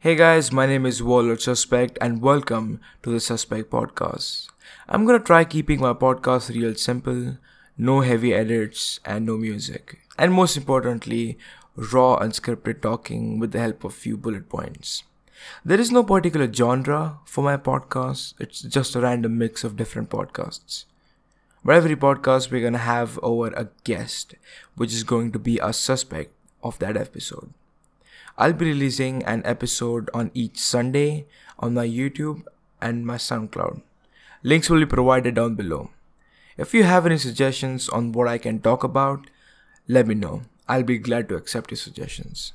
Hey guys, my name is Waller Suspect and welcome to the Suspect Podcast. I'm gonna try keeping my podcast real simple, no heavy edits and no music. And most importantly, raw unscripted talking with the help of few bullet points. There is no particular genre for my podcast, it's just a random mix of different podcasts. For every podcast, we're gonna have over a guest, which is going to be a suspect of that episode. I'll be releasing an episode on each Sunday on my YouTube and my SoundCloud. Links will be provided down below. If you have any suggestions on what I can talk about, let me know. I'll be glad to accept your suggestions.